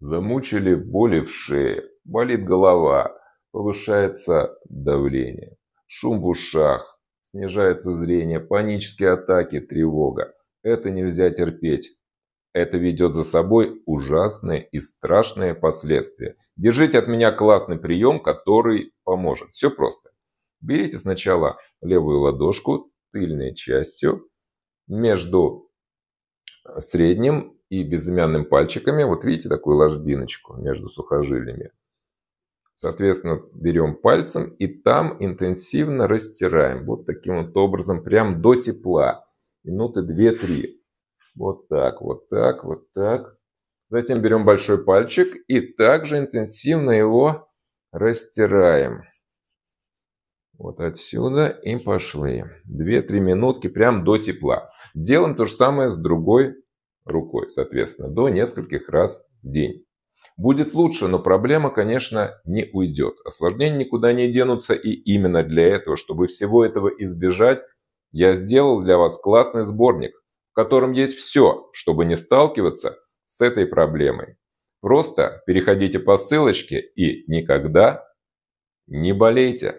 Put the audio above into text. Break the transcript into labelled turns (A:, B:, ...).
A: Замучили боли в шее, болит голова, повышается давление, шум в ушах, снижается зрение, панические атаки, тревога. Это нельзя терпеть. Это ведет за собой ужасные и страшные последствия. Держите от меня классный прием, который поможет. Все просто. Берите сначала левую ладошку тыльной частью между средним и безымянным пальчиками, вот видите, такую ложбиночку между сухожилиями. Соответственно, берем пальцем и там интенсивно растираем. Вот таким вот образом, прям до тепла. Минуты 2-3. Вот так, вот так, вот так. Затем берем большой пальчик и также интенсивно его растираем. Вот отсюда и пошли. 2-3 минутки прям до тепла. Делаем то же самое с другой рукой, соответственно, до нескольких раз в день. Будет лучше, но проблема, конечно, не уйдет. Осложнения никуда не денутся, и именно для этого, чтобы всего этого избежать, я сделал для вас классный сборник, в котором есть все, чтобы не сталкиваться с этой проблемой. Просто переходите по ссылочке и никогда не болейте.